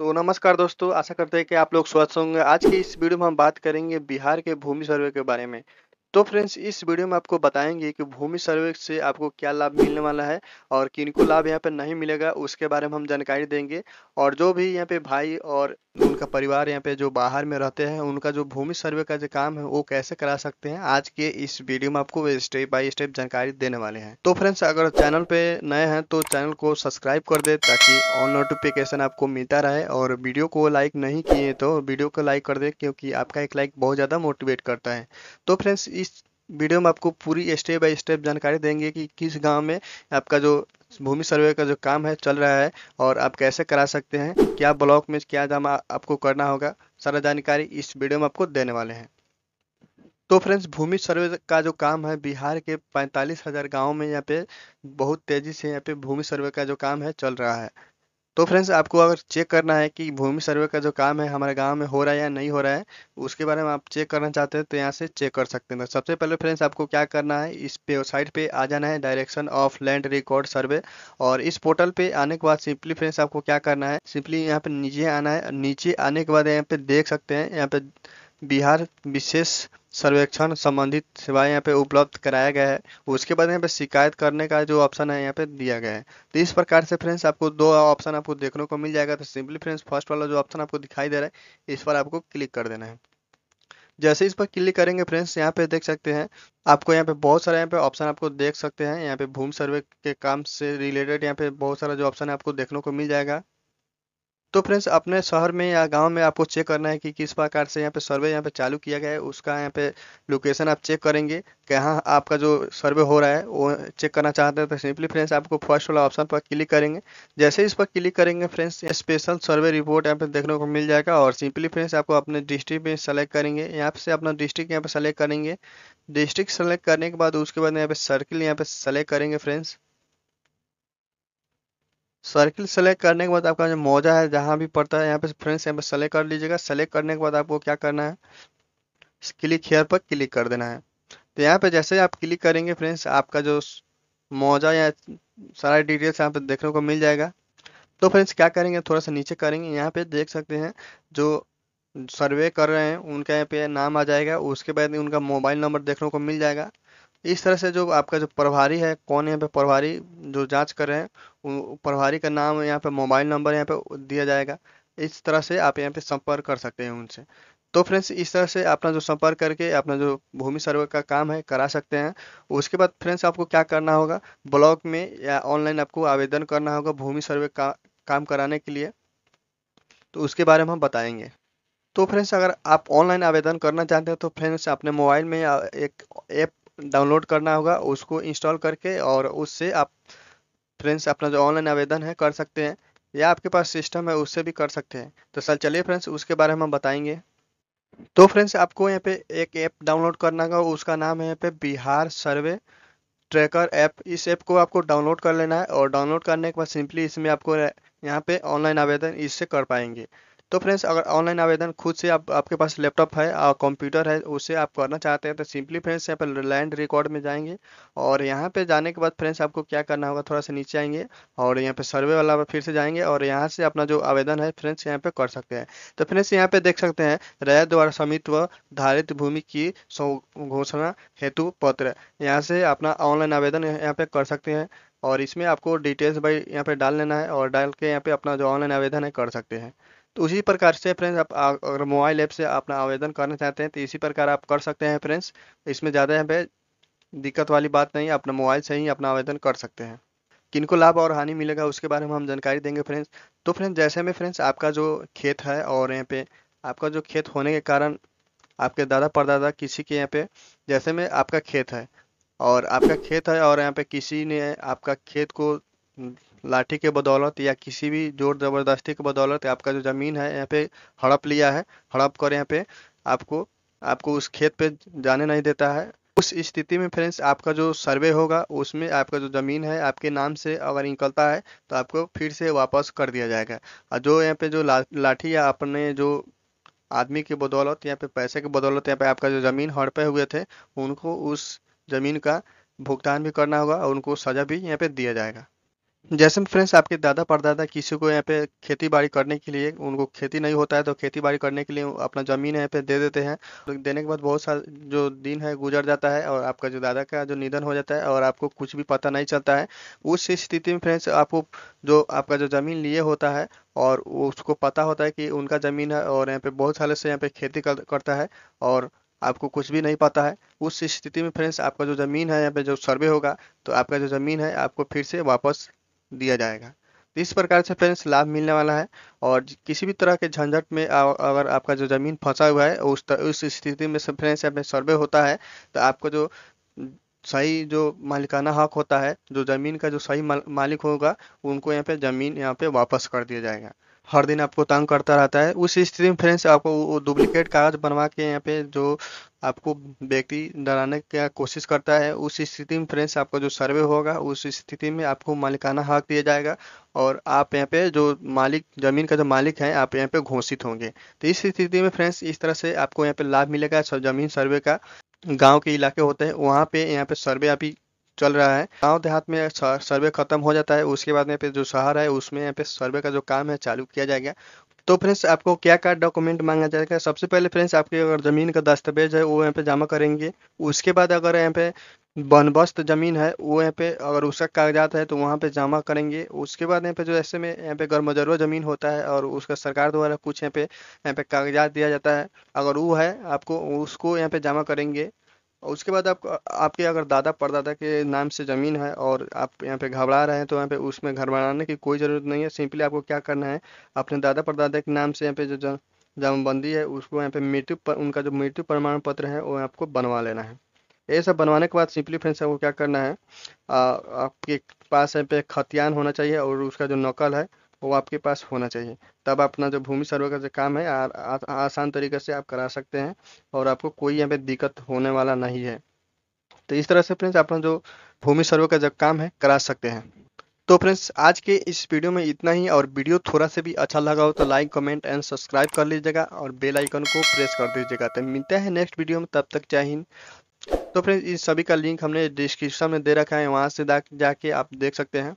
तो नमस्कार दोस्तों आशा करते हैं कि आप लोग स्वस्थ होंगे आज की इस वीडियो में हम बात करेंगे बिहार के भूमि सर्वे के बारे में तो फ्रेंड्स इस वीडियो में आपको बताएंगे कि भूमि सर्वे से आपको क्या लाभ मिलने वाला है और किनको लाभ यहाँ पे नहीं मिलेगा उसके बारे में हम जानकारी देंगे और जो भी यहाँ पे भाई और उनका परिवार यहाँ पे जो बाहर में रहते हैं उनका जो भूमि सर्वे का जो काम है वो कैसे करा सकते हैं आज के इस वीडियो में आपको स्टेप बाय स्टेप जानकारी देने वाले हैं तो फ्रेंड्स अगर चैनल पे नए हैं तो चैनल को सब्सक्राइब कर दे ताकि ऑल नोटिफिकेशन आपको मिलता रहे और वीडियो को लाइक नहीं किए तो वीडियो को लाइक कर दे क्योंकि आपका एक लाइक बहुत ज़्यादा मोटिवेट करता है तो फ्रेंड्स इस वीडियो में आपको पूरी स्टेप बाय स्टेप जानकारी देंगे कि किस गांव में आपका जो भूमि सर्वे का जो काम है चल रहा है और आप कैसे करा सकते हैं क्या ब्लॉक में क्या जमा आपको करना होगा सारा जानकारी इस वीडियो में आपको देने वाले हैं तो फ्रेंड्स भूमि सर्वे का जो काम है बिहार के पैंतालीस हज़ार गाँव में यहाँ पे बहुत तेज़ी से यहाँ पे भूमि सर्वे का जो काम है चल रहा है तो फ्रेंड्स आपको अगर चेक करना है कि भूमि सर्वे का जो काम है हमारे गांव में हो रहा है या नहीं हो रहा है उसके बारे में आप चेक करना चाहते हैं तो यहाँ से चेक कर सकते हैं तो सबसे पहले फ्रेंड्स आपको क्या करना है इस पे साइट पे आ जाना है direction of land record survey और इस पोर्टल पे आने के बाद सिंपली फ्रेंड्स आपको क्या करना है सिंपली यहाँ पे नीचे आना है नीचे आने के बाद यहाँ पे देख सकते हैं यहाँ पे बिहार विशेष सर्वेक्षण संबंधित सेवाएं यहाँ पे उपलब्ध कराया गया है उसके बाद यहाँ पे शिकायत करने का जो ऑप्शन है यहाँ पे दिया गया है तो इस प्रकार से फ्रेंड्स आपको दो ऑप्शन आपको देखने को मिल जाएगा तो सिंपली फ्रेंड्स फर्स्ट वाला जो ऑप्शन आपको दिखाई दे रहा है इस पर आपको क्लिक कर देना है जैसे इस पर क्लिक करेंगे फ्रेंड्स यहाँ पे देख सकते हैं आपको यहाँ पे बहुत सारे यहाँ पे ऑप्शन आपको देख सकते हैं यहाँ पे भूमि सर्वे के काम से रिलेटेड यहाँ पे बहुत सारा जो ऑप्शन है आपको देखने को मिल जाएगा तो फ्रेंड्स अपने शहर में या गांव में आपको चेक करना है कि किस प्रकार से यहाँ पे सर्वे यहाँ पे चालू किया गया है उसका यहाँ पे लोकेशन आप चेक करेंगे कि हाँ, आपका जो सर्वे हो रहा है वो चेक करना चाहते हैं तो सिंपली फ्रेंड्स आपको फर्स्ट वाला ऑप्शन पर क्लिक करेंगे जैसे इस पर क्लिक करेंगे फ्रेंड्स स्पेशल सर्वे रिपोर्ट यहाँ पे देखने को मिल जाएगा और सिंपली फ्रेंड्स आपको अपने डिस्ट्रिक्ट में सेलेक्ट करेंगे यहाँ से अपना डिस्ट्रिक्ट यहाँ पे सेलेक्ट करेंगे डिस्ट्रिक्ट सेलेक्ट करने के बाद उसके बाद यहाँ पे सर्किल यहाँ पे सेलेक्ट करेंगे फ्रेंड्स सर्किल सेलेक्ट करने के बाद आपका जो मोजा है जहाँ भी पड़ता है यहाँ पे फ्रेंड्स यहाँ पे सेलेक्ट कर लीजिएगा सेलेक्ट करने के बाद आपको क्या करना है क्लिक हेयर पर क्लिक कर देना है तो यहाँ पे जैसे आप क्लिक करेंगे फ्रेंड्स आपका जो मोजा या सारा डिटेल्स यहाँ पे देखने को मिल जाएगा तो फ्रेंड्स क्या करेंगे थोड़ा सा नीचे करेंगे यहाँ पे देख सकते हैं जो सर्वे कर रहे हैं उनका यहाँ पे नाम आ जाएगा उसके बाद उनका मोबाइल नंबर देखने को मिल जाएगा इस तरह से जो आपका जो प्रभारी है कौन यहाँ पे प्रभारी जो जांच कर रहे हैं प्रभारी का नाम यहाँ पे मोबाइल नंबर यहाँ पे दिया जाएगा इस तरह से आप यहाँ पे संपर्क कर सकते हैं उनसे तो फ्रेंड्स इस तरह से अपना जो संपर्क करके अपना जो भूमि सर्वे का काम है करा सकते हैं उसके बाद फ्रेंड्स आपको क्या करना होगा ब्लॉक में या ऑनलाइन आपको आवेदन करना होगा भूमि सर्वे का काम कराने के लिए तो उसके बारे में हम बताएंगे तो फ्रेंड्स अगर आप ऑनलाइन आवेदन करना चाहते हैं तो फ्रेंड्स अपने मोबाइल में एक ऐप डाउनलोड करना होगा उसको इंस्टॉल करके और उससे आप फ्रेंड्स अपना जो ऑनलाइन आवेदन है कर सकते हैं या आपके पास सिस्टम है उससे भी कर सकते हैं तो सर चलिए फ्रेंड्स उसके बारे में हम बताएंगे तो फ्रेंड्स आपको यहाँ पे एक ऐप डाउनलोड करना होगा उसका नाम है यहाँ पे बिहार सर्वे ट्रैकर ऐप इस ऐप को आपको डाउनलोड कर लेना है और डाउनलोड करने के बाद सिंपली इसमें आपको यहाँ पे ऑनलाइन आवेदन इससे कर पाएंगे तो फ्रेंड्स अगर ऑनलाइन आवेदन खुद से आप आपके पास लैपटॉप है और कंप्यूटर है उसे आप करना चाहते हैं तो सिंपली फ्रेंड्स यहाँ पर लैंड रिकॉर्ड में जाएंगे और यहाँ पे जाने के बाद फ्रेंड्स आपको क्या करना होगा थोड़ा सा नीचे आएंगे और यहाँ पे सर्वे वाला पर फिर से जाएंगे और यहाँ से अपना जो आवेदन है फ्रेंड्स यहाँ पे कर सकते हैं तो फ्रेंड्स यहाँ पे देख सकते हैं रैया द्वारा समित धारित भूमि की घोषणा हेतु पत्र यहाँ से अपना ऑनलाइन आवेदन यहाँ पे कर सकते हैं और इसमें आपको डिटेल्स भाई यहाँ पे डाल लेना है और डाल के यहाँ पे अपना जो ऑनलाइन आवेदन है कर सकते हैं तो उसी प्रकार से फ्रेंड्स आप अगर मोबाइल ऐप से अपना आवेदन करना चाहते हैं तो इसी प्रकार आप कर सकते हैं फ्रेंड्स इसमें ज़्यादा यहाँ पे दिक्कत वाली बात नहीं अपना मोबाइल से ही अपना आवेदन कर सकते हैं किनको लाभ और हानि मिलेगा उसके बारे में हम जानकारी देंगे फ्रेंड्स तो फ्रेंड्स जैसे में फ्रेंड्स आपका जो खेत है और यहाँ पे आपका जो खेत होने के कारण आपके दादा परदादा किसी के यहाँ पे जैसे में आपका खेत है और आपका खेत है और यहाँ पे किसी ने आपका खेत को लाठी के बदौलत या किसी भी जोर जबरदस्ती के बदौलत आपका जो ज़मीन है यहाँ पे हड़प लिया है हड़प कर यहाँ पे आपको आपको उस खेत पे जाने नहीं देता है उस स्थिति में फ्रेंड्स आपका जो सर्वे होगा उसमें आपका जो ज़मीन है आपके नाम से अगर निकलता है तो आपको फिर से वापस कर दिया जाएगा और जो यहाँ पे जो ला, लाठी या अपने जो आदमी की बदौलत यहाँ पे पैसे की बदौलत यहाँ पे आपका जो ज़मीन हड़पे हुए थे उनको उस ज़मीन का भुगतान भी करना होगा और उनको सज़ा भी यहाँ पे दिया जाएगा जैसे फ्रेंड्स आपके दादा परदादा किसी को यहाँ पे खेती बाड़ी करने के लिए उनको खेती नहीं होता है तो खेती बाड़ी करने के लिए अपना ज़मीन यहाँ पे दे देते हैं तो देने के बाद बहुत सारा जो दिन है गुजर जाता है और आपका जो दादा का जो निधन हो जाता है और आपको कुछ भी पता नहीं चलता है उस स्थिति में फ्रेंड्स आपको जो आपका जो ज़मीन लिए होता है और उसको पता होता है कि उनका ज़मीन है और यहाँ पे बहुत सारे से यहाँ पे खेती कर, करता है और आपको कुछ भी नहीं पता है उस स्थिति में फ्रेंड्स आपका जो ज़मीन है यहाँ पे जो सर्वे होगा तो आपका जो ज़मीन है आपको फिर से वापस दिया जाएगा तो इस प्रकार से फ्रेंड्स लाभ मिलने वाला है और किसी भी तरह के झंझट में अगर आपका जो ज़मीन फंसा हुआ है उस तर, उस स्थिति में फ्रेंड्स अपने सर्वे होता है तो आपको जो सही जो मालिकाना हक होता है जो ज़मीन का जो सही मालिक होगा उनको यहाँ पे ज़मीन यहाँ पे वापस कर दिया जाएगा हर दिन आपको तंग करता रहता है उस स्थिति में फ्रेंड्स आपको डुप्लीकेट कागज बनवा के यहाँ पे जो आपको व्यक्ति डराने का कोशिश करता है उस स्थिति में फ्रेंड्स आपका जो सर्वे होगा उस स्थिति में आपको मालिकाना हक दिया जाएगा और आप यहाँ पे जो मालिक जमीन का जो मालिक है आप यहाँ पे घोषित होंगे तो इस स्थिति में फ्रेंड्स इस तरह से आपको यहाँ पे लाभ मिलेगा जमीन सर्वे का गांव के इलाके होते हैं वहाँ पे यहाँ पे सर्वे अभी चल रहा है गांव देहात में सर्वे खत्म हो जाता है उसके बाद में पे जो शहर है उसमें यहाँ पे सर्वे का जो काम है चालू किया जाएगा तो फ्रेंड्स आपको क्या क्या डॉक्यूमेंट मांगा जाएगा सबसे पहले फ्रेंड्स आपके अगर ज़मीन का दस्तावेज है वो यहाँ पे जमा करेंगे उसके बाद अगर यहाँ पे बनबस्त ज़मीन है वो यहाँ पे अगर उसका कागजात है तो वहाँ पे जमा करेंगे उसके बाद यहाँ पे जो ऐसे में यहाँ पे गर्मजरवा ज़मीन होता है और उसका सरकार द्वारा कुछ यहाँ पे यहाँ पे कागजात दिया जाता है अगर वो है आपको उसको यहाँ पे जमा करेंगे और उसके बाद आपको आपके अगर दादा परदादा के नाम से ज़मीन है और आप यहाँ पे घबरा रहे हैं तो यहाँ पे उसमें घर बनाने की कोई ज़रूरत नहीं है सिंपली आपको क्या करना है अपने दादा परदादा के नाम से यहाँ पे जो जमाबंदी है उसको यहाँ पे मृत्यु पर उनका जो मृत्यु प्रमाण पत्र है वो आपको बनवा लेना है ये सब बनवाने के बाद सिंपली फ्रेंड्स आपको क्या करना है आ, आपके पास यहाँ पे खतियान होना चाहिए और उसका जो नकल है वो आपके पास होना चाहिए तब अपना जो भूमि सर्वे का जो काम है आ, आ, आसान तरीके से आप करा सकते हैं और आपको कोई यहाँ पे दिक्कत होने वाला नहीं है तो इस तरह से फ्रेंड्स अपना जो भूमि सर्वे का जो काम है करा सकते हैं तो फ्रेंड्स आज के इस वीडियो में इतना ही और वीडियो थोड़ा से भी अच्छा लगा हो तो लाइक कमेंट एंड सब्सक्राइब कर लीजिएगा और बेल आइकन को प्रेस कर दीजिएगा तो मिलते हैं नेक्स्ट वीडियो में तब तक जय हिंद तो फ्रेंड्स इस सभी का लिंक हमने डिस्क्रिप्शन में दे रखा है वहाँ से जाके आप देख सकते हैं